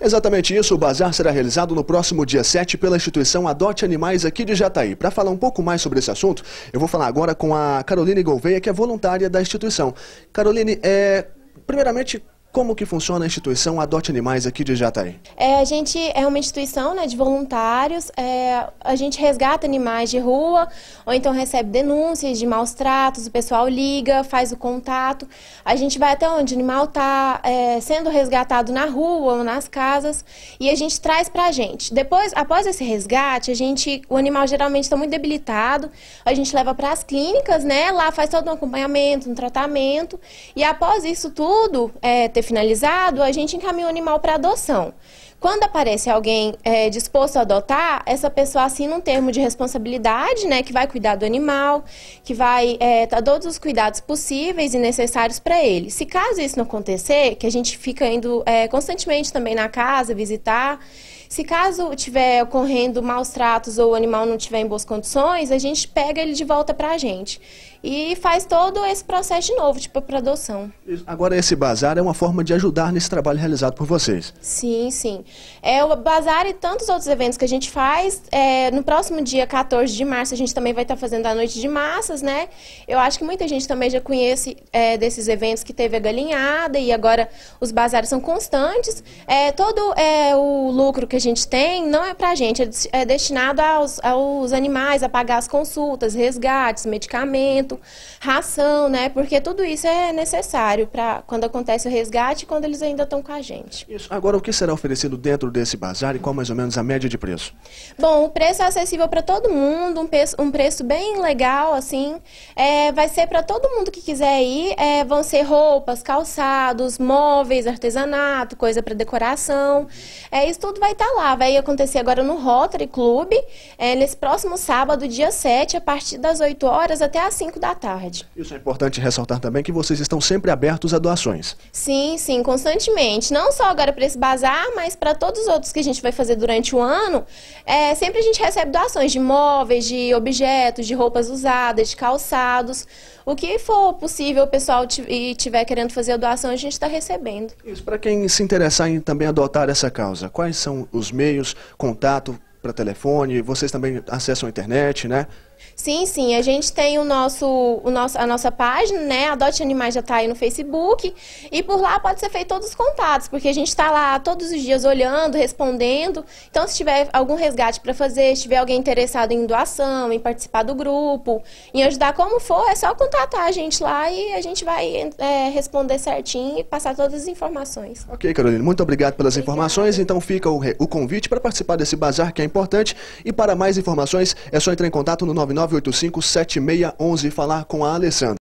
Exatamente isso, o bazar será realizado no próximo dia 7 pela instituição Adote Animais aqui de Jataí. Para falar um pouco mais sobre esse assunto, eu vou falar agora com a Caroline Gouveia, que é voluntária da instituição. Caroline, é... primeiramente, como que funciona a instituição Adote Animais aqui de Jataí? É, a gente é uma instituição né, de voluntários, é, a gente resgata animais de rua, ou então recebe denúncias de maus tratos, o pessoal liga, faz o contato, a gente vai até onde o animal está é, sendo resgatado na rua ou nas casas e a gente traz para a gente. Depois, após esse resgate, a gente, o animal geralmente está muito debilitado, a gente leva para as clínicas, né, lá faz todo um acompanhamento, um tratamento e após isso tudo, é, ter finalizado, a gente encaminha o animal para adoção. Quando aparece alguém é, disposto a adotar, essa pessoa assina um termo de responsabilidade, né, que vai cuidar do animal, que vai é, dar todos os cuidados possíveis e necessários para ele. Se caso isso não acontecer, que a gente fica indo é, constantemente também na casa visitar, se caso tiver ocorrendo maus tratos ou o animal não tiver em boas condições, a gente pega ele de volta para a gente. E faz todo esse processo de novo, tipo, para adoção. Agora, esse bazar é uma forma de ajudar nesse trabalho realizado por vocês. Sim, sim. É, o bazar e tantos outros eventos que a gente faz, é, no próximo dia 14 de março, a gente também vai estar tá fazendo a noite de massas, né? Eu acho que muita gente também já conhece é, desses eventos que teve a galinhada e agora os bazares são constantes. É, todo é, o lucro que a gente tem não é para a gente, é, é destinado aos, aos animais a pagar as consultas, resgates, medicamento, ração, né? Porque tudo isso é necessário para quando acontece o resgate e quando eles ainda estão com a gente. Isso. Agora, o que será oferecido dentro desse bazar e qual mais ou menos a média de preço? Bom, o preço é acessível para todo mundo, um preço, um preço bem legal, assim. É, vai ser para todo mundo que quiser ir. É, vão ser roupas, calçados, móveis, artesanato, coisa para decoração. É, isso tudo vai estar tá lá. Vai acontecer agora no Rotary Club é, nesse próximo sábado, dia 7, a partir das 8 horas até as 5 da tarde. Isso é importante ressaltar também que vocês estão sempre abertos a doações. Sim, sim, constantemente. Não só agora para esse bazar, mas para todos os outros que a gente vai fazer durante o ano. É, sempre a gente recebe doações de móveis, de objetos, de roupas usadas, de calçados. O que for possível o pessoal e tiver querendo fazer a doação, a gente está recebendo. Isso, para quem se interessar em também adotar essa causa, quais são os meios, contato para telefone, vocês também acessam a internet, né? Sim, sim. A gente tem o nosso, o nosso, a nossa página, né? Adote Animais já está aí no Facebook. E por lá pode ser feito todos os contatos, porque a gente está lá todos os dias olhando, respondendo. Então, se tiver algum resgate para fazer, se tiver alguém interessado em doação, em participar do grupo, em ajudar como for, é só contatar a gente lá e a gente vai é, responder certinho e passar todas as informações. Ok, Carolina. Muito obrigado pelas Obrigada. informações. Então, fica o, o convite para participar desse bazar que é importante. E para mais informações, é só entrar em contato no 9 99985-7611 falar com a Alessandra.